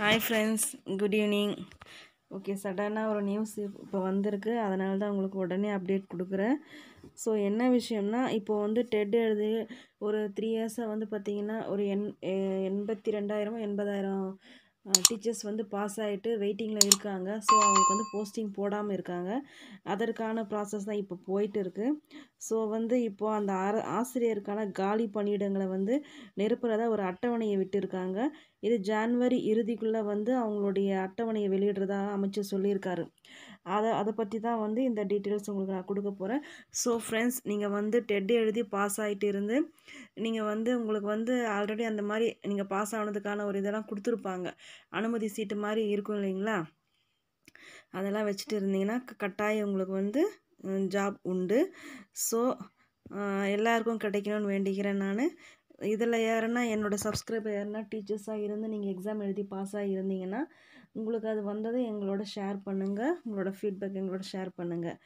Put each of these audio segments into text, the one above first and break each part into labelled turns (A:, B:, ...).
A: hi friends good evening okay சடனாக ஒரு news இப்போ வந்திருக்கு அதனால தான் உங்களுக்கு உடனே அப்டேட் கொடுக்குறேன் ஸோ என்ன விஷயம்னா இப்போது வந்து டெட் எழுதி ஒரு த்ரீ இயர்ஸாக வந்து பார்த்திங்கன்னா ஒரு எண் எண்பத்தி ரெண்டாயிரமோ எண்பதாயிரம் டீச்சர்ஸ் வந்து பாஸ் ஆகிட்டு வெயிட்டிங்கில் இருக்காங்க ஸோ அவங்களுக்கு வந்து போஸ்டிங் போடாமல் இருக்காங்க அதற்கான ப்ராசஸ் தான் இப்போ போயிட்டு இருக்குது ஸோ வந்து இப்போது அந்த ஆசிரியருக்கான காலி பணியிடங்களை வந்து நெருப்புறதாக ஒரு அட்டவணையை விட்டுருக்காங்க இது ஜான்வரி இறுதிக்குள்ளே வந்து அவங்களுடைய அட்டவணையை வெளியிடுறதாக அமைச்சர் சொல்லியிருக்காரு அதை அதை பற்றி தான் வந்து இந்த டீட்டெயில்ஸ் உங்களுக்கு நான் கொடுக்க போகிறேன் ஸோ ஃப்ரெண்ட்ஸ் நீங்கள் வந்து டெட் எழுதி பாஸ் ஆகிட்டு இருந்து நீங்கள் வந்து உங்களுக்கு வந்து ஆல்ரெடி அந்த மாதிரி நீங்கள் பாஸ் ஆனதுக்கான ஒரு இதெல்லாம் கொடுத்துருப்பாங்க அனுமதி சீட்டு மாதிரி இருக்கும் இல்லைங்களா அதெல்லாம் வச்சுட்டு இருந்தீங்கன்னா கட்டாயம் உங்களுக்கு வந்து ஜாப் உண்டு ஸோ எல்லாருக்கும் கிடைக்கணும்னு வேண்டிக்கிறேன் நான் இதில் யாருன்னா என்னோடய சப்ஸ்கிரைபர் யாருன்னா டீச்சர்ஸாக இருந்து நீங்கள் எக்ஸாம் எழுதி பாஸ் ஆகி இருந்தீங்கன்னா உங்களுக்கு அது வந்ததை எங்களோட ஷேர் பண்ணுங்கள் உங்களோட ஃபீட்பேக் எங்களோட ஷேர் பண்ணுங்கள்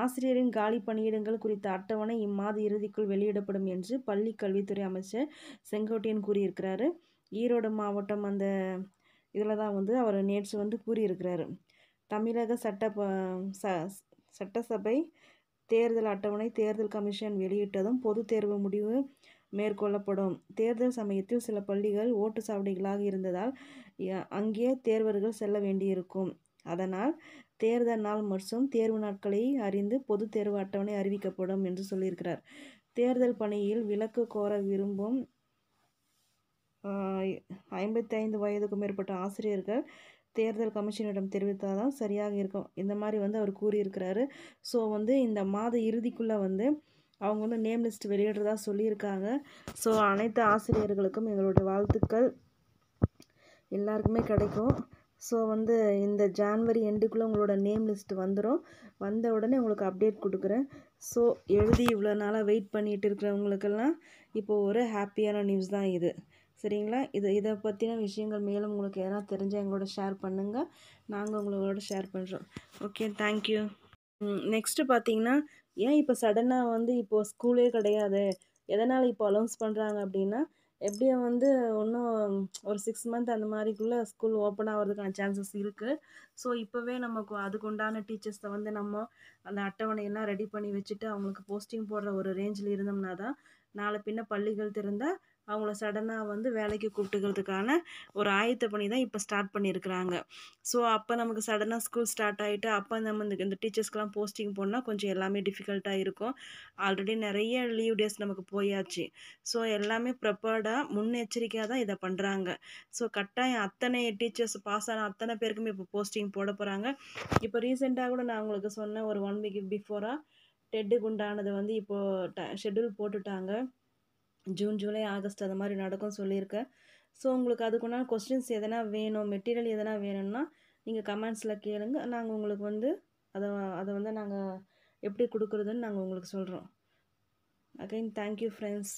A: ஆசிரியரின் காலி பணியிடங்கள் குறித்த அட்டவணை இம்மாத இறுதிக்குள் வெளியிடப்படும் என்று பள்ளி கல்வித்துறை அமைச்சர் செங்கோட்டையன் கூறியிருக்கிறாரு ஈரோடு மாவட்டம் அந்த இதில் தான் வந்து அவர் நேற்று வந்து கூறியிருக்கிறாரு தமிழக சட்ட சட்டசபை தேர்தல் அட்டவணை தேர்தல் கமிஷன் வெளியிட்டதும் பொது தேர்வு முடிவு மேற்கொள்ளப்படும் தேர்தல் சமயத்தில் சில பள்ளிகள் ஓட்டு சாவடிகளாக இருந்ததால் அங்கே தேர்வர்கள் செல்ல வேண்டியிருக்கும் அதனால் தேர்தல் நாள் மற்றும் தேர்வு நாட்களை அறிந்து பொது தேர்வு அட்டவணை அறிவிக்கப்படும் என்று சொல்லியிருக்கிறார் தேர்தல் பணியில் விலக்கு கோர விரும்பும் ஐம்பத்தி ஐந்து வயதுக்கும் மேற்பட்ட ஆசிரியர்கள் தேர்தல் கமிஷனிடம் தெரிவித்தால் தான் சரியாக இருக்கும் இந்த மாதிரி வந்து அவர் கூறியிருக்கிறாரு ஸோ வந்து இந்த மாத இறுதிக்குள்ளே வந்து அவங்க வந்து நேம் லிஸ்ட் வெளியிடுறதா சொல்லியிருக்காங்க ஸோ அனைத்து ஆசிரியர்களுக்கும் எங்களுடைய வாழ்த்துக்கள் எல்லாருக்குமே கிடைக்கும் ஸோ வந்து இந்த ஜான்வரி எண்டுக்குள்ளே உங்களோட நேம் லிஸ்ட் வந்துடும் வந்த உடனே உங்களுக்கு அப்டேட் கொடுக்குறேன் ஸோ எழுதி இவ்வளோ நாளாக வெயிட் பண்ணிகிட்டு இருக்கிறவங்களுக்கெல்லாம் இப்போது ஒரு ஹாப்பியான நியூஸ் தான் இது சரிங்களா இது இதை பற்றின விஷயங்கள் மேலும் உங்களுக்கு எதனா தெரிஞ்சால் எங்களோட ஷேர் பண்ணுங்கள் நாங்கள் உங்களோட ஷேர் பண்ணுறோம் ஓகே தேங்க்யூ நெக்ஸ்ட்டு பார்த்தீங்கன்னா ஏன் இப்போ சடனாக வந்து இப்போது ஸ்கூலே கிடையாது எதனால் இப்போ அலௌன்ஸ் பண்ணுறாங்க அப்படின்னா எப்படியும் வந்து இன்னும் ஒரு சிக்ஸ் மந்த் அந்த மாதிரிக்குள்ளே ஸ்கூல் ஓப்பன் ஆகிறதுக்கான சான்சஸ் இருக்குது ஸோ இப்போவே நமக்கு அதுக்கு உண்டான டீச்சர்ஸை வந்து நம்ம அந்த அட்டவணையெல்லாம் ரெடி பண்ணி வச்சுட்டு அவங்களுக்கு போஸ்டிங் போடுற ஒரு ரேஞ்சில் இருந்தோம்னா தான் நாளை பின்ன பள்ளிகள் திறந்தால் அவங்கள சடனாக வந்து வேலைக்கு கூப்பிட்டுக்கிறதுக்கான ஒரு ஆயத்த பண்ணி தான் இப்போ ஸ்டார்ட் பண்ணியிருக்கிறாங்க ஸோ அப்போ நமக்கு சடனாக ஸ்கூல் ஸ்டார்ட் ஆகிட்டு அப்போ நம்ம இந்த இந்த டீச்சர்ஸ்க்கெலாம் போஸ்டிங் போனால் கொஞ்சம் எல்லாமே டிஃபிகல்ட்டாக இருக்கும் ஆல்ரெடி நிறைய லீவ் டேஸ் நமக்கு போயாச்சு ஸோ எல்லாமே ப்ரிப்பேர்டாக முன்னெச்சரிக்கையாக தான் இதை பண்ணுறாங்க ஸோ கட்டாயம் அத்தனை டீச்சர்ஸ் பாஸ் ஆன அத்தனை பேருக்குமே இப்போ போஸ்டிங் போட போகிறாங்க இப்போ ரீசெண்டாக கூட நான் உங்களுக்கு சொன்னேன் ஒரு ஒன் வீக் பிஃபோராக டெட்டுக்கு உண்டானது வந்து இப்போது ஷெட்யூல் போட்டுட்டாங்க ஜூன் ஜூலை ஆகஸ்ட் அது மாதிரி நடக்கும் சொல்லியிருக்கேன் ஸோ உங்களுக்கு அதுக்குண்டான கொஸ்டின்ஸ் எதனா வேணும் மெட்டீரியல் எதனா வேணும்னா நீங்கள் கமெண்ட்ஸில் கேளுங்க நாங்கள் உங்களுக்கு வந்து அதை அதை வந்து நாங்கள் எப்படி கொடுக்குறதுன்னு நாங்கள் உங்களுக்கு சொல்கிறோம் அகைன் தேங்க்யூ ஃப்ரெண்ட்ஸ்